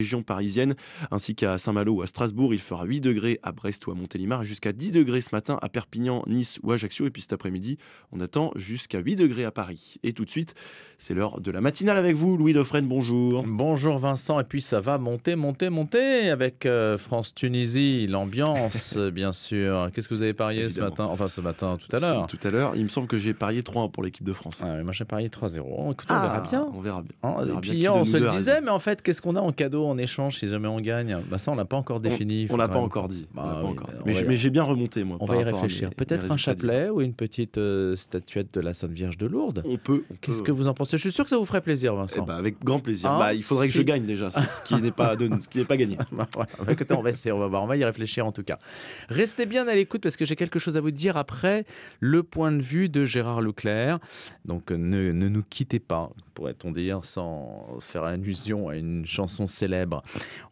région parisienne, ainsi qu'à Saint-Malo ou à Strasbourg. Il fera 8 degrés à Brest ou à Montélimar, jusqu'à 10 degrés ce matin à Perpignan, Nice ou Ajaccio. Et puis cet après-midi, on attend jusqu'à 8 degrés à Paris. Et tout de suite, c'est l'heure de la matinale avec vous, Louis Dauphren. Bonjour. Bonjour Vincent. Et puis ça va monter, monter, monter avec euh, France-Tunisie, l'ambiance, bien sûr. Qu'est-ce que vous avez parié ce matin Enfin, ce matin, tout à l'heure. Tout à l'heure. Il me semble que j'ai parié 3 pour l'équipe de France. Ah moi, j'ai parié 3-0. Écoutez, on verra ah, bien. On verra bien. Hein, on Et on se le disait, mais en fait, qu'est-ce qu'on a en cadeau en échange si jamais on gagne bah, Ça, on l'a pas encore défini. On, ne bah l'a pas, encore dit. Mais, j'ai bien remonté, moi. On va y réfléchir. Peut-être un chapelet ou une petite euh, statuette de la Sainte Vierge de Lourdes. On peut. Qu'est-ce que vous en pensez Je suis sûr que ça vous ferait plaisir, Vincent. Eh ben, avec grand plaisir. Hein bah, il faudrait que je gagne déjà, ce qui n'est pas, de... ce qui pas gagné. on va essayer, on va voir. On va y réfléchir en tout cas. Restez bien à l'écoute parce que j'ai quelque chose à vous dire après le point de vue de Gérard Leclerc. Donc euh, ne, ne nous quittez pas, pourrait-on dire, sans faire allusion à une chanson célèbre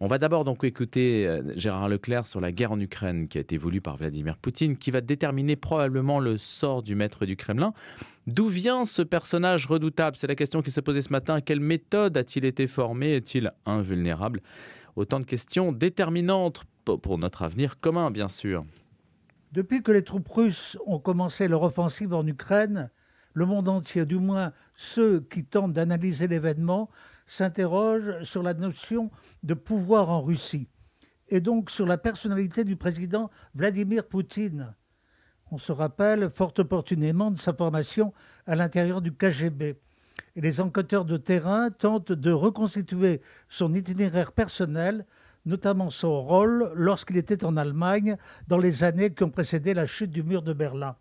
on va d'abord donc écouter euh, Gérard Leclerc sur la guerre en Ukraine qui a été voulue par Vladimir Poutine, qui va déterminer probablement le sort du maître du Kremlin. D'où vient ce personnage redoutable C'est la question qui s'est posée ce matin. Quelle méthode a-t-il été formée Est-il invulnérable Autant de questions déterminantes pour notre avenir commun, bien sûr. Depuis que les troupes russes ont commencé leur offensive en Ukraine, le monde entier, du moins ceux qui tentent d'analyser l'événement, s'interrogent sur la notion de pouvoir en Russie et donc sur la personnalité du président Vladimir Poutine. On se rappelle fort opportunément de sa formation à l'intérieur du KGB. Et les enquêteurs de terrain tentent de reconstituer son itinéraire personnel, notamment son rôle lorsqu'il était en Allemagne dans les années qui ont précédé la chute du mur de Berlin.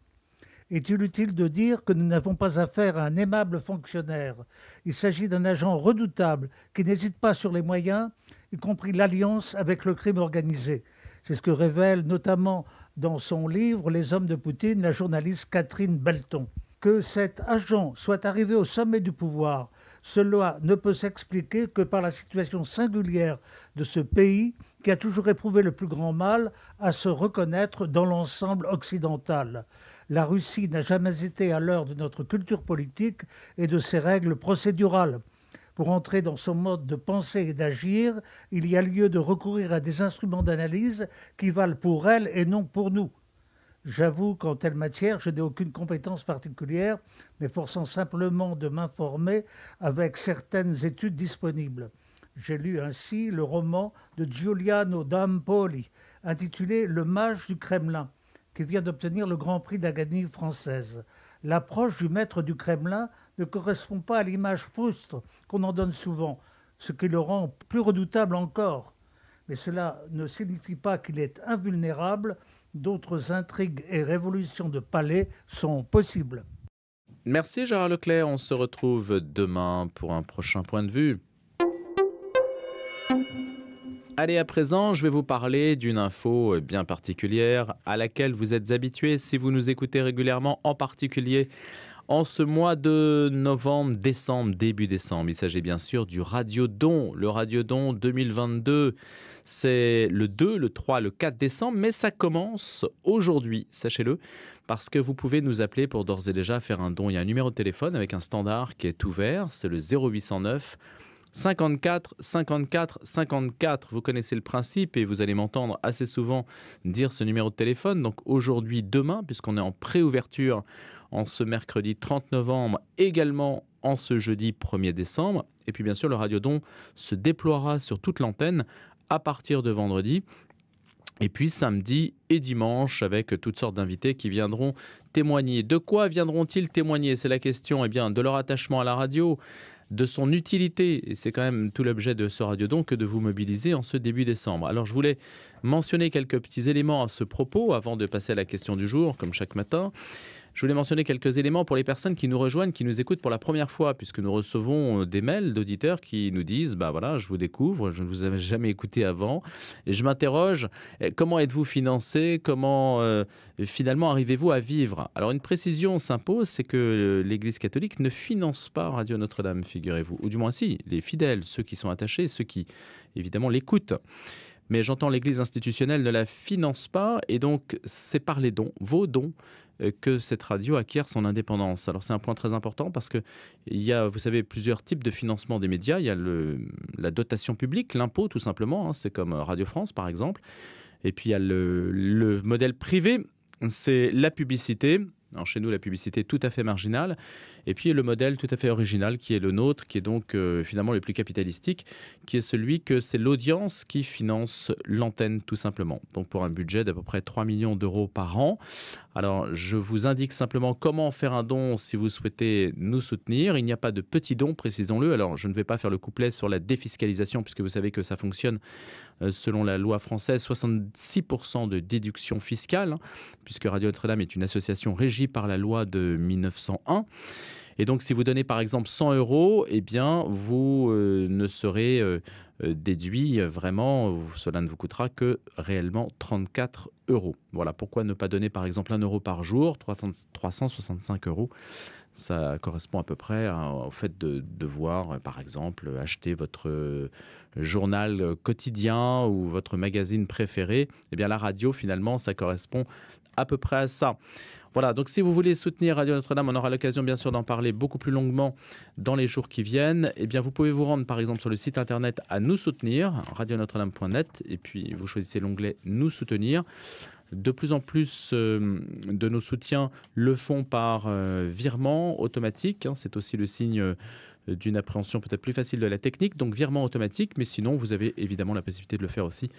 Est-il utile de dire que nous n'avons pas affaire à un aimable fonctionnaire Il s'agit d'un agent redoutable qui n'hésite pas sur les moyens, y compris l'alliance avec le crime organisé. C'est ce que révèle notamment dans son livre Les hommes de Poutine la journaliste Catherine Belton. Que cet agent soit arrivé au sommet du pouvoir, cela ne peut s'expliquer que par la situation singulière de ce pays qui a toujours éprouvé le plus grand mal à se reconnaître dans l'ensemble occidental la Russie n'a jamais été à l'heure de notre culture politique et de ses règles procédurales. Pour entrer dans son mode de penser et d'agir, il y a lieu de recourir à des instruments d'analyse qui valent pour elle et non pour nous. J'avoue qu'en telle matière, je n'ai aucune compétence particulière, mais forçant simplement de m'informer avec certaines études disponibles. J'ai lu ainsi le roman de Giuliano Dampoli, intitulé Le mage du Kremlin, qui vient d'obtenir le Grand Prix d'Académie française. L'approche du maître du Kremlin ne correspond pas à l'image faustre qu'on en donne souvent, ce qui le rend plus redoutable encore. Mais cela ne signifie pas qu'il est invulnérable. D'autres intrigues et révolutions de palais sont possibles. Merci Gérard Leclerc, on se retrouve demain pour un prochain point de vue. Allez, à présent, je vais vous parler d'une info euh, bien particulière à laquelle vous êtes habitués si vous nous écoutez régulièrement, en particulier en ce mois de novembre, décembre, début décembre. Il s'agit bien sûr du Radio Don, Le Radio Don 2022, c'est le 2, le 3, le 4 décembre, mais ça commence aujourd'hui, sachez-le, parce que vous pouvez nous appeler pour d'ores et déjà faire un don. Il y a un numéro de téléphone avec un standard qui est ouvert, c'est le 0809 54 54 54. Vous connaissez le principe et vous allez m'entendre assez souvent dire ce numéro de téléphone. Donc aujourd'hui, demain, puisqu'on est en préouverture en ce mercredi 30 novembre, également en ce jeudi 1er décembre. Et puis bien sûr, le Radio Radiodon se déploiera sur toute l'antenne à partir de vendredi. Et puis samedi et dimanche avec toutes sortes d'invités qui viendront témoigner. De quoi viendront-ils témoigner C'est la question eh bien, de leur attachement à la radio, de son utilité, et c'est quand même tout l'objet de ce radiodon que de vous mobiliser en ce début décembre. Alors je voulais mentionner quelques petits éléments à ce propos avant de passer à la question du jour, comme chaque matin. Je voulais mentionner quelques éléments pour les personnes qui nous rejoignent, qui nous écoutent pour la première fois, puisque nous recevons euh, des mails d'auditeurs qui nous disent Bah voilà, je vous découvre, je ne vous avais jamais écouté avant, et je m'interroge eh, comment êtes-vous financé Comment euh, finalement arrivez-vous à vivre Alors, une précision s'impose c'est que euh, l'Église catholique ne finance pas Radio Notre-Dame, figurez-vous, ou du moins si, les fidèles, ceux qui sont attachés, ceux qui évidemment l'écoutent mais j'entends l'Église institutionnelle ne la finance pas, et donc c'est par les dons, vos dons, euh, que cette radio acquiert son indépendance. Alors c'est un point très important parce que il y a, vous savez, plusieurs types de financement des médias. Il y a le, la dotation publique, l'impôt tout simplement, hein, c'est comme euh, Radio France par exemple. Et puis il y a le, modèle privé, c'est la publicité. Alors chez nous, la publicité est tout à fait marginale. Et puis le modèle tout à fait original qui est le nôtre, qui est donc euh, finalement le plus capitalistique, qui est celui que c'est l'audience qui finance l'antenne tout simplement. Donc pour un budget d'à peu près 3 millions d'euros par an. Alors je vous indique simplement comment faire un don si vous souhaitez nous soutenir. Il n'y a pas de petit don, précisons-le. Alors je ne vais pas faire le couplet sur la défiscalisation puisque vous savez que ça fonctionne euh, selon la loi française, 66% de déduction fiscale, hein, puisque Radio Notre-Dame est une association régie par la loi de 1901. Et donc, si vous donnez par exemple 100 euros, eh bien, vous euh, ne serez euh, euh, déduit vraiment, cela ne vous coûtera que réellement 34 euros. Voilà pourquoi ne pas donner par exemple 1 euro par jour, 365 euros. Ça correspond à peu près hein, au fait de devoir, par exemple, acheter votre journal quotidien ou votre magazine préféré. Et eh bien, la radio, finalement, ça correspond à peu près à ça. Voilà, donc si vous voulez soutenir Radio Notre-Dame, on aura l'occasion bien sûr d'en parler beaucoup plus longuement dans les jours qui viennent. Eh bien, vous pouvez vous rendre par exemple sur le site internet à nous soutenir, radionotre-dame.net, et puis vous choisissez l'onglet Nous soutenir. De plus en plus euh, de nos soutiens le font par euh, virement automatique. Hein. c'est aussi le signe euh, euh, d'une appréhension peut-être plus facile de la technique, donc virement automatique, mais sinon vous avez évidemment la possibilité de le faire aussi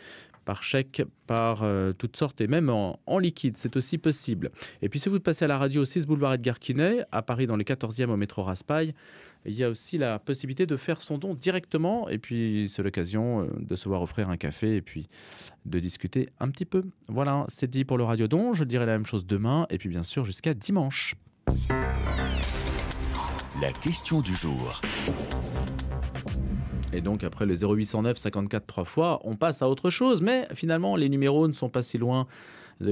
par chèque, par euh, toutes sortes et même en, liquide, c'est aussi possible. Et puis si vous passez à la radio 6 boulevard Edgar Quinet, à Paris dans les 14e au métro Raspail, il y a aussi la possibilité de faire son don directement et puis c'est l'occasion euh, de se voir offrir un café et puis de discuter un petit peu. Voilà, c'est dit pour le radio don, je dirai la même chose demain et puis bien sûr jusqu'à dimanche. La question du jour. Et donc après le 0809 54 fois, on passe à autre chose. Mais finalement, les numéros ne sont pas si loin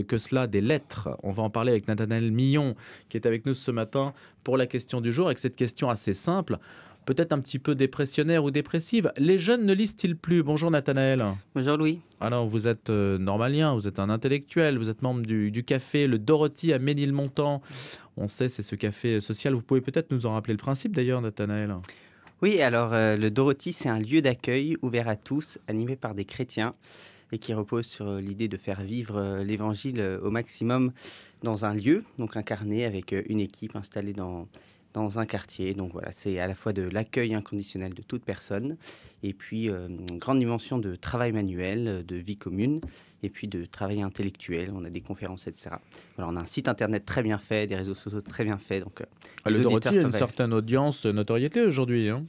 que cela des lettres. On va en parler avec Nathanaël Millon qui est avec nous ce matin pour la question du jour. Avec cette question assez simple, peut-être un petit peu dépressionnaire ou dépressive. Les jeunes ne lisent-ils plus Bonjour Nathanaël. Bonjour Louis. Alors vous êtes euh, normalien, vous êtes un intellectuel, vous êtes membre du, café Le Dorothy à Ménilmontant. On sait, c'est ce café social. Vous pouvez peut-être nous en rappeler le principe d'ailleurs, Nathanaël. Oui, alors euh, le Dorothy, c'est un lieu d'accueil ouvert à tous, animé par des chrétiens et qui repose sur euh, l'idée de faire vivre l'évangile au maximum dans un lieu, donc incarné avec une équipe installée dans dans un quartier. Donc voilà, c'est à la fois de l'accueil inconditionnel de toute personne, et puis euh, une grande dimension de travail manuel, de vie commune, et puis de travail intellectuel. On a des conférences, etc. Voilà, on a un site internet très bien fait, des réseaux sociaux très bien faits. Donc, euh, ah, le Dorothée a une certaine audience, euh, notoriété aujourd'hui. Hein.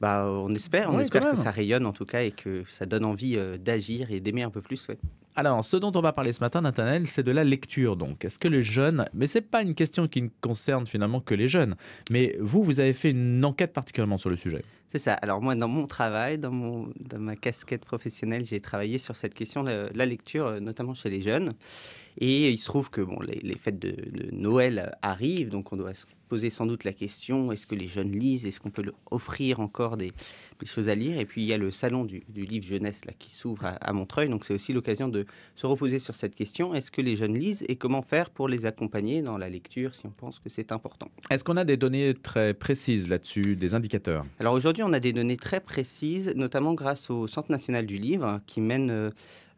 bah, on espère, on espère que ça rayonne en tout cas et que ça donne envie d'agir et d'aimer un peu plus. Ouais. Alors, ce dont on va parler ce matin, Nathanaël, c'est de la lecture. Donc, est-ce que les jeunes, mais c'est pas une question qui ne concerne finalement que les jeunes, mais vous, vous avez fait une enquête particulièrement sur le sujet. C'est ça. Alors moi, dans mon travail, dans, mon, dans ma casquette professionnelle, j'ai travaillé sur cette question, la, la, lecture, euh, notamment chez les jeunes. Et il se trouve que bon, les, fêtes de, Noël arrivent, donc on doit se poser sans doute la question, est-ce que les jeunes lisent Est-ce qu'on peut leur offrir encore des, choses à lire Et puis il y a le salon du, livre jeunesse là, qui s'ouvre à, à, Montreuil, donc c'est aussi l'occasion de se reposer sur cette question, est-ce que les jeunes lisent et comment faire pour les accompagner dans la lecture si on pense que c'est important Est-ce qu'on a des données très précises là-dessus, des indicateurs Alors aujourd'hui, on a des données très précises, notamment grâce au Centre national du livre, qui mène euh,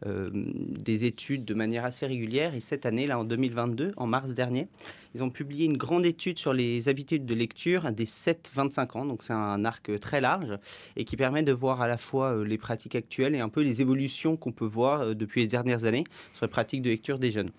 euh, des études de manière assez régulière. Et cette année, là, en 2022, en mars dernier, ils ont publié une grande étude sur les habitudes de lecture des 7-25 ans. Donc, c'est un arc très large et qui permet de voir à la fois euh, les pratiques actuelles et un peu les évolutions qu'on peut voir depuis les dernières années sur les pratiques de lecture des jeunes.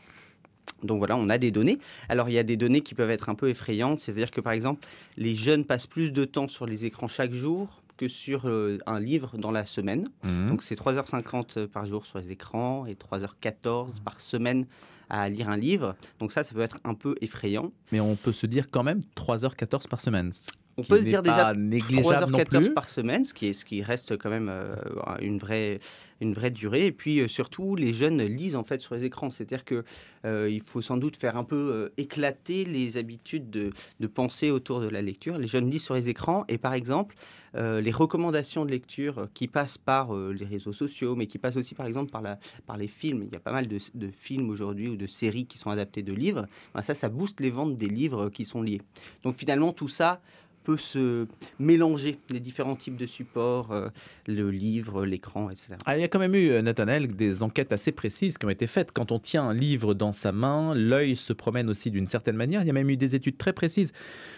Donc voilà, on a des données. Alors il y a des données qui peuvent être un peu effrayantes, c'est-à-dire que par exemple, les jeunes passent plus de temps sur les écrans chaque jour que sur euh, un livre dans la semaine. Mmh. Donc c'est 3h50 euh, par jour sur les écrans et 3h14 par semaine à lire un livre. Donc ça, ça peut être un peu effrayant. Mais on peut se dire quand même 3h14 par semaine on peut se dire déjà 3 heures, 4 par semaine, ce qui, est, ce qui reste quand même euh, une, vraie, une vraie durée. Et puis euh, surtout, les jeunes lisent en fait sur les écrans. C'est-à-dire qu'il euh, il faut sans doute faire un peu éclater les habitudes de, de pensée autour de la lecture. Les jeunes lisent sur les écrans et par exemple, les recommandations de lecture qui passent par les réseaux sociaux, mais qui passent aussi par exemple par, la, par les films. Il y a pas mal de, films aujourd'hui ou de séries qui sont adaptées de livres. Ben, ça, ça booste les ventes des livres qui sont liés. Donc finalement, tout ça, peut se mélanger les différents types de supports, euh, le livre, l'écran, etc. Ah, il y a quand même eu, euh, Nathanel, des enquêtes assez précises qui ont été faites. Quand on tient un livre dans sa main, l'œil se promène aussi d'une certaine manière. Il y a même eu des études très précises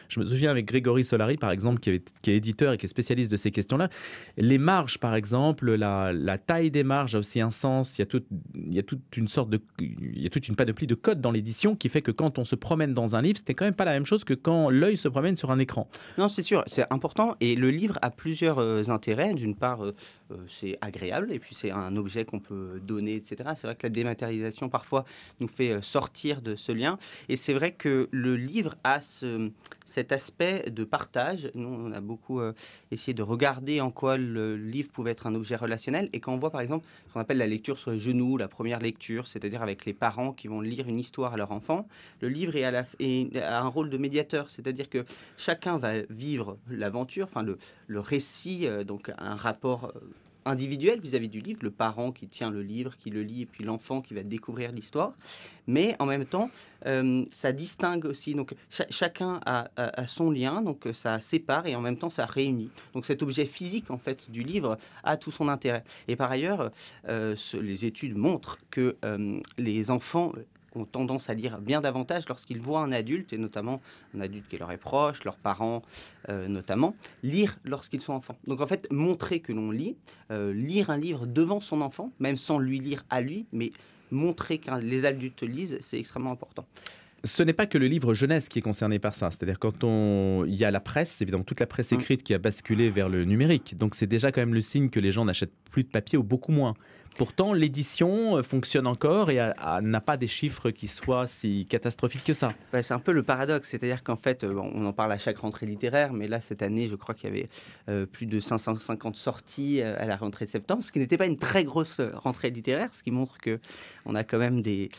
je me souviens avec Grégory Solari, par exemple, qui est, éditeur et qui est spécialiste de ces questions-là. Les marges, par exemple, la, taille des marges a aussi un sens. Il y a, toute une sorte de, il y a toute une panoplie de codes dans l'édition qui fait que quand on se promène dans un livre, c'était quand même pas la même chose que quand l'œil se promène sur un écran. Non, c'est sûr, c'est important. Et le livre a plusieurs euh, intérêts. D'une part, euh, euh, c'est agréable et puis c'est un objet qu'on peut donner, etc. C'est vrai que la dématérialisation parfois nous fait euh, sortir de ce lien et c'est vrai que le livre a ce, cet aspect de partage. Nous, on a beaucoup euh, essayé de regarder en quoi le livre pouvait être un objet relationnel. Et quand on voit, par exemple, ce qu'on appelle la lecture sur les genoux, la première lecture, c'est-à-dire avec les parents qui vont lire une histoire à leur enfant, le livre est à la a un rôle de médiateur, c'est-à-dire que chacun va vivre l'aventure, enfin le, le récit, donc un rapport individuel vis-à-vis du livre, le parent qui tient le livre, qui le lit, et puis l'enfant qui va découvrir l'histoire. Mais en même temps, euh, ça distingue aussi. Donc chacun a, son lien, donc euh, ça sépare et en même temps ça réunit. Donc cet objet physique en fait du livre a tout son intérêt. Et par ailleurs, euh, les études montrent que les enfants ont tendance à lire bien davantage lorsqu'ils voient un adulte, et notamment un adulte qui leur est proche, leurs parents euh, notamment, lire lorsqu'ils sont enfants. Donc en fait, montrer que l'on lit, euh, lire un livre devant son enfant, même sans lui lire à lui, mais montrer que les adultes lisent, c'est extrêmement important ce n'est pas que le livre jeunesse qui est concerné par ça. C'est-à-dire quand on, il y a la presse, évidemment toute la presse mmh. écrite qui a basculé vers le numérique. Donc c'est déjà quand même le signe que les gens n'achètent plus de papier ou beaucoup moins. Pourtant, l'édition euh, fonctionne encore et n'a pas des chiffres qui soient si catastrophiques que ça. Bah, c'est un peu le paradoxe, c'est-à-dire qu'en fait, euh, on en parle à chaque rentrée littéraire, mais là, cette année, je crois qu'il y avait euh, plus de 550 sorties à la rentrée septembre, ce qui n'était pas une très grosse rentrée littéraire, ce qui montre que on a quand même des,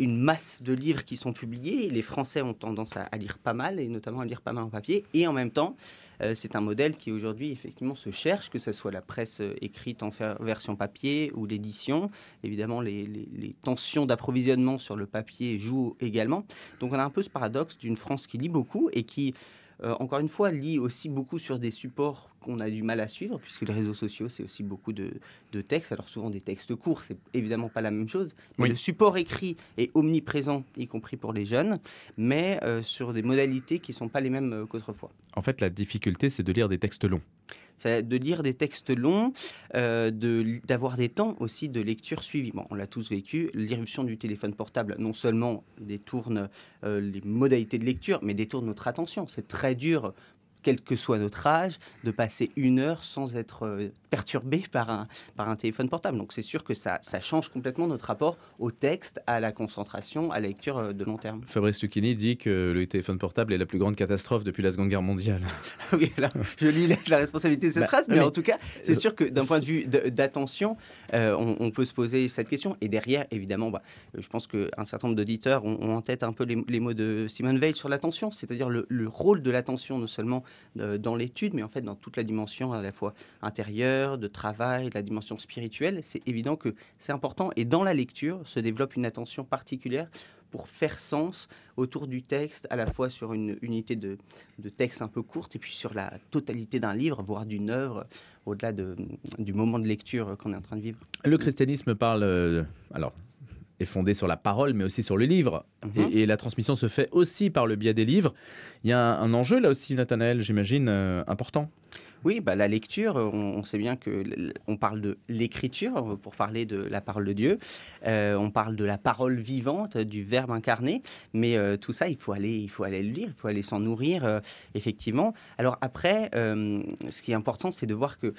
une masse de livres qui sont publiés. Les Français ont tendance à, à lire pas mal, et notamment à lire pas mal en papier, et en même temps, euh, c'est un modèle qui aujourd'hui effectivement se cherche, que ce soit la presse euh, écrite en version papier ou l'édition. Évidemment, les tensions d'approvisionnement sur le papier jouent également. Donc on a un peu ce paradoxe d'une France qui lit beaucoup et qui euh, encore une fois, lit aussi beaucoup sur des supports qu'on a du mal à suivre, puisque les réseaux sociaux, c'est aussi beaucoup de, textes. Alors souvent des textes courts, c'est évidemment pas la même chose. Mais Le support écrit est omniprésent, y compris pour les jeunes, mais euh, sur des modalités qui ne sont pas les mêmes euh, qu'autrefois. En fait, la difficulté, c'est de lire des textes longs de lire des textes longs, euh, d'avoir des temps aussi de lecture suivie. on l'a tous vécu, l'irruption du téléphone portable, non seulement détourne euh, les modalités de lecture, mais détourne notre attention. C'est très dur quel que soit notre âge, de passer une heure sans être euh, perturbé par un, par un téléphone portable. Donc c'est sûr que ça, ça, change complètement notre rapport au texte, à la concentration, à la lecture euh, de long terme. Fabrice Lucchini dit que le téléphone portable est la plus grande catastrophe depuis la Seconde Guerre mondiale. oui, je lui laisse la responsabilité de cette bah, phrase, mais, en tout cas, c'est euh, sûr que d'un point de vue d'attention, euh, on, peut se poser cette question. Et derrière, évidemment, bah, je pense qu'un certain nombre d'auditeurs ont, en tête un peu les, mots de Simone Veil sur l'attention, c'est-à-dire le, rôle de l'attention, non seulement dans l'étude, mais en fait dans toute la dimension à la fois intérieure, de travail, de la dimension spirituelle, c'est évident que c'est important. Et dans la lecture se développe une attention particulière pour faire sens autour du texte, à la fois sur une unité de, texte un peu courte et puis sur la totalité d'un livre, voire d'une œuvre, au-delà de, du moment de lecture qu'on est en train de vivre. Le christianisme parle, euh, alors, est fondé sur la parole, mais aussi sur le livre. Mhm. Et, la transmission se fait aussi par le biais des livres. Il y a un, enjeu là aussi, Nathanaël, j'imagine, euh, important. Oui, bah, la lecture, on, sait bien que on parle de l'écriture pour parler de la parole de Dieu, on parle de la parole vivante, du verbe incarné, mais tout ça, il faut aller, il faut aller le lire, il faut aller s'en nourrir, effectivement. Alors après, ce qui est important, c'est de voir que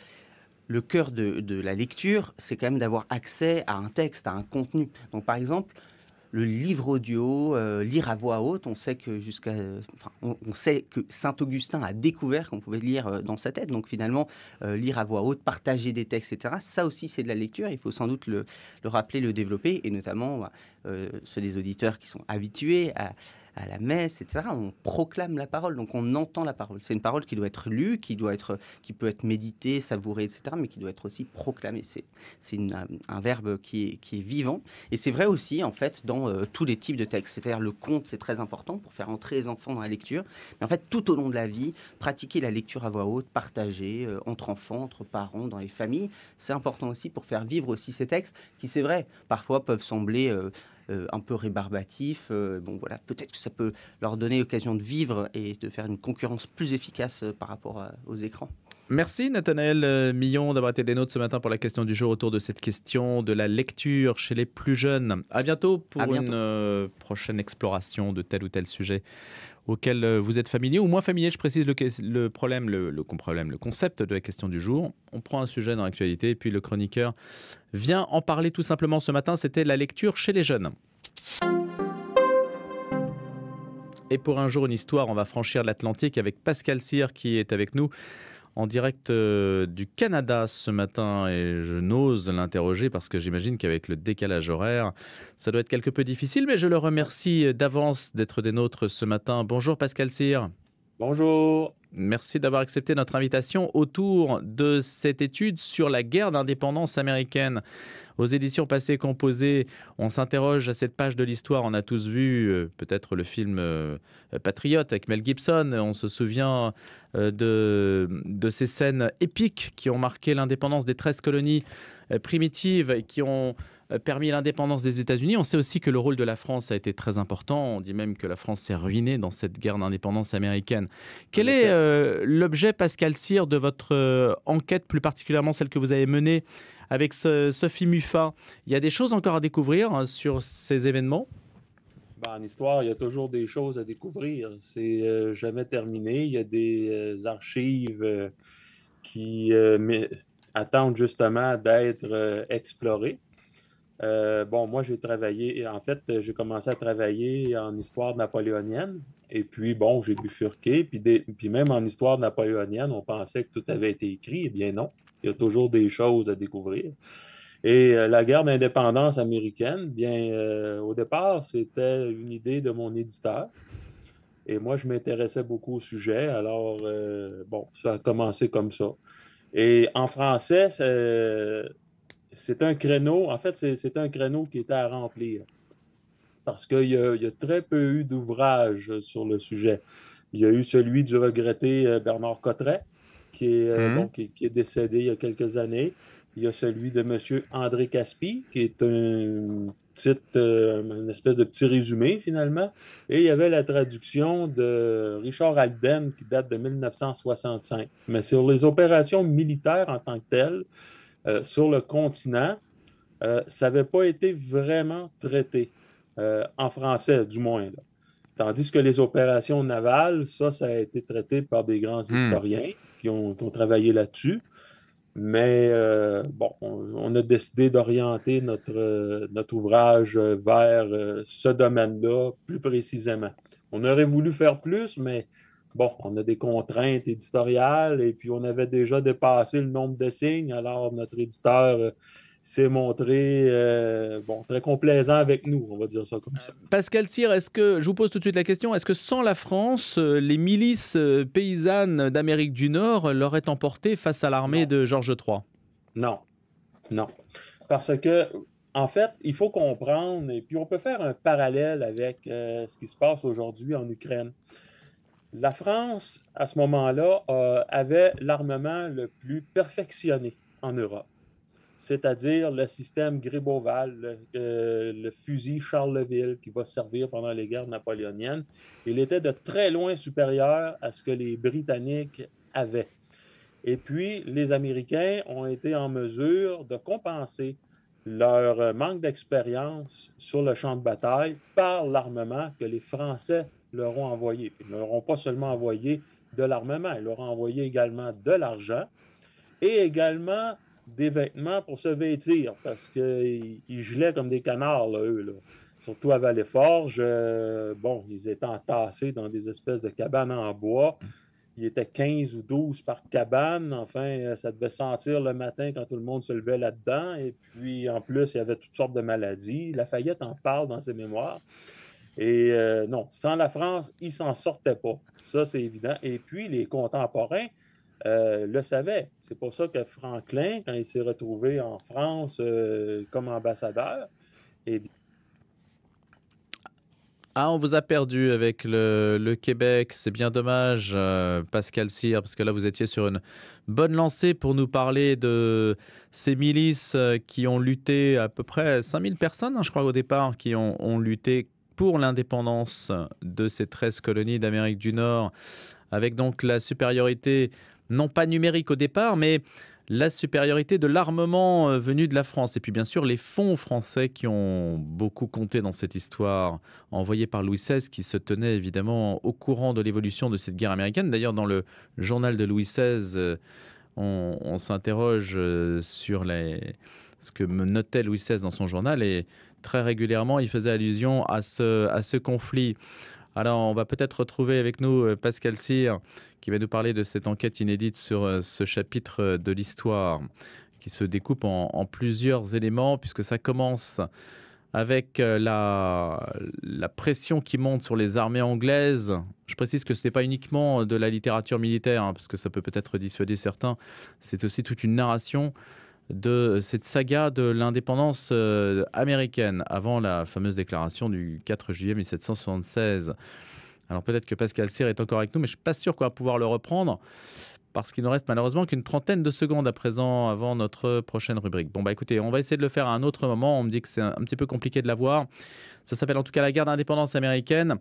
le cœur de, de la lecture, c'est quand même d'avoir accès à un texte, à un contenu. Donc par exemple, le livre audio, euh, lire à voix haute. On sait que jusqu'à, euh, on, sait que saint Augustin a découvert qu'on pouvait lire euh, dans sa tête. Donc finalement, lire à voix haute, partager des textes, etc. Ça aussi, c'est de la lecture. Il faut sans doute le, le rappeler, le développer, et notamment bah, ceux des auditeurs qui sont habitués à à la messe, etc. On proclame la parole, donc on entend la parole. C'est une parole qui doit être lue, qui doit être, qui peut être méditée, savourée, etc. Mais qui doit être aussi proclamée. C'est, c'est un verbe qui est, qui est vivant. Et c'est vrai aussi, en fait, dans euh, tous les types de textes. C'est-à-dire le conte, c'est très important pour faire entrer les enfants dans la lecture. Mais en fait, tout au long de la vie, pratiquer la lecture à voix haute, partager euh, entre enfants, entre parents, dans les familles, c'est important aussi pour faire vivre aussi ces textes qui, c'est vrai, parfois peuvent sembler euh, euh, un peu rébarbatif. Euh, bon, voilà, peut-être que ça peut leur donner l'occasion de vivre et de faire une concurrence plus efficace euh, par rapport aux écrans. Merci Nathanaël Millon d'avoir été des nôtres ce matin pour la question du jour autour de cette question de la lecture chez les plus jeunes. À bientôt pour une prochaine exploration de tel ou tel sujet auxquels euh, vous êtes familier ou moins familier. Je précise le, problème, le, problème, le concept de la question du jour. On prend un sujet dans l'actualité et puis le chroniqueur vient en parler tout simplement ce matin. C'était la lecture chez les jeunes. Et pour un jour, une histoire, on va franchir l'Atlantique avec Pascal Cyr qui est avec nous en direct euh, du Canada ce matin et je n'ose l'interroger parce que j'imagine qu'avec le décalage horaire, ça doit être quelque peu difficile, mais je le remercie euh, d'avance d'être des nôtres ce matin. Bonjour Pascal Cyr. Bonjour. Merci d'avoir accepté notre invitation autour de cette étude sur la guerre d'indépendance américaine. Aux éditions passées composées, on s'interroge à cette page de l'histoire. On a tous vu euh, peut-être le film euh, euh, Patriote avec Mel Gibson. On se souvient de, de ces scènes épiques qui ont marqué l'indépendance des 13 colonies primitives et qui ont permis l'indépendance des États-Unis. On sait aussi que le rôle de la France a été très important. On dit même que la France s'est ruinée dans cette guerre d'indépendance américaine. Quel est l'objet, Pascal Cyr, de votre enquête, plus particulièrement celle que vous avez menée avec ce, Sophie Muffat, Il y a des choses encore à découvrir hein, sur ces événements? Bah, en histoire, il y a toujours des choses à découvrir. C'est euh, jamais terminé. Il y a des euh, archives euh, qui attendent justement d'être explorées. bon, moi, j'ai travaillé, en fait, j'ai commencé à travailler en histoire napoléonienne. Et puis, bon, j'ai bifurqué. Puis, puis même en histoire napoléonienne, on pensait que tout avait été écrit. Eh bien, non. Il y a toujours des choses à découvrir. Et euh, la guerre d'indépendance américaine, bien, euh, au départ, c'était une idée de mon éditeur. Et moi, je m'intéressais beaucoup au sujet. Alors, euh, bon, ça a commencé comme ça. Et en français, c'est un créneau, en fait, c'est un créneau qui était à remplir. Parce qu'il y, a très peu eu d'ouvrages sur le sujet. Il y a eu celui du regretté Bernard Cotteret, qui est, euh, mhm. qui, est décédé il y a quelques années. Il y a celui de M. André Caspi, qui est un petit euh, une espèce de petit résumé finalement. Et il y avait la traduction de Richard Alden qui date de 1965. Mais sur les opérations militaires en tant que telles, euh, sur le continent, ça n'avait pas été vraiment traité, en français du moins. Là. Tandis que les opérations navales, ça, ça a été traité par des grands hmm. historiens qui ont, travaillé là-dessus. Mais euh, bon, on, a décidé d'orienter notre, euh, notre ouvrage vers euh, ce domaine-là plus précisément. On aurait voulu faire plus, mais bon, on a des contraintes éditoriales et puis on avait déjà dépassé le nombre de signes. Alors, notre éditeur s'est montré euh, bon, très complaisant avec nous, on va dire ça comme ça. Euh, Pascal Cyr, est-ce que, je vous pose tout de suite la question, est-ce que sans la France, euh, les milices paysannes d'Amérique du Nord l'auraient emporté face à l'armée de Georges III Non, non. Parce que, en fait, il faut comprendre, et puis on peut faire un parallèle avec ce qui se passe aujourd'hui en Ukraine. La France, à ce moment-là, avait l'armement le plus perfectionné en Europe c'est-à-dire le système Griboval, le, euh, le, fusil Charleville qui va servir pendant les guerres napoléoniennes. Il était de très loin supérieur à ce que les Britanniques avaient. Et puis, les Américains ont été en mesure de compenser leur manque d'expérience sur le champ de bataille par l'armement que les Français leur ont envoyé. Ils ne leur ont pas seulement envoyé de l'armement, ils leur ont envoyé également de l'argent et également des vêtements pour se vêtir parce qu'ils gelaient comme des canards, là, eux. Là. Surtout à Valleyforge, Forges. bon, ils étaient entassés dans des espèces de cabanes en bois. Il était 15 ou 12 par cabane. Enfin, ça devait sentir le matin quand tout le monde se levait là-dedans. Et puis, en plus, il y avait toutes sortes de maladies. Lafayette en parle dans ses mémoires. Et euh, non, sans la France, ils s'en sortaient pas. Ça, c'est évident. Et puis, les contemporains, euh, le savait. C'est pour ça que Franklin, quand il s'est retrouvé en France euh, comme ambassadeur, eh bien... Ah, on vous a perdu avec le, Québec. C'est bien dommage, euh, Pascal Cyr, parce que là, vous étiez sur une bonne lancée pour nous parler de ces milices qui ont lutté à peu près 5000 personnes, hein, je crois, au départ, qui ont, ont lutté pour l'indépendance de ces 13 colonies d'Amérique du Nord, avec donc la supériorité non pas numérique au départ, mais la supériorité de l'armement euh, venu de la France. Et puis bien sûr, les fonds français qui ont beaucoup compté dans cette histoire, envoyée par Louis XVI, qui se tenait évidemment au courant de l'évolution de cette guerre américaine. D'ailleurs, dans le journal de Louis XVI, euh, on, s'interroge euh, sur les, ce que me notait Louis XVI dans son journal. Et très régulièrement, il faisait allusion à ce conflit. Alors, on va peut-être retrouver avec nous euh, Pascal Cyr, qui va nous parler de cette enquête inédite sur euh, ce chapitre euh, de l'histoire, qui se découpe en, plusieurs éléments, puisque ça commence avec la, pression qui monte sur les armées anglaises. Je précise que ce n'est pas uniquement de la littérature militaire, hein, parce que ça peut peut-être dissuader certains, c'est aussi toute une narration de cette saga de l'indépendance euh, américaine avant la fameuse déclaration du 4 juillet 1776. Alors peut-être que Pascal Cyr est encore avec nous, mais je ne suis pas sûr qu'on va pouvoir le reprendre parce qu'il ne reste malheureusement qu'une trentaine de secondes à présent avant notre prochaine rubrique. Bon, bah écoutez, on va essayer de le faire à un autre moment. On me dit que c'est un petit peu compliqué de l'avoir. Ça s'appelle en tout cas La guerre d'indépendance américaine.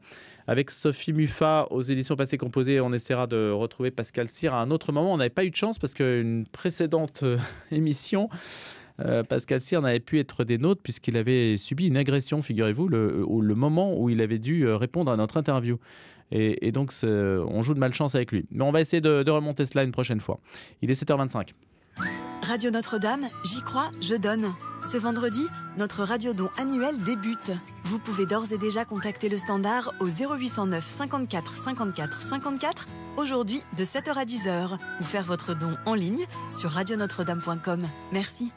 Avec Sophie Muffa aux éditions Passé Composé, on essaiera de retrouver Pascal Cyr à un autre moment. On n'avait pas eu de chance parce qu'une précédente euh, émission. Euh, Pascal Cyr n'avait pu être des nôtres puisqu'il avait subi une agression, figurez-vous, le, euh, le, moment où il avait dû répondre à notre interview. Et, donc, euh, on joue de malchance avec lui. Mais on va essayer de, remonter cela une prochaine fois. Il est 7h25. Radio Notre-Dame, j'y crois, je donne. Ce vendredi, notre radio don annuel débute. Vous pouvez d'ores et déjà contacter le standard au 0809 54 54 54 aujourd'hui de 7h à 10h ou faire votre don en ligne sur radionotre-dame.com. Merci.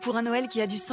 Pour un Noël qui a du sens,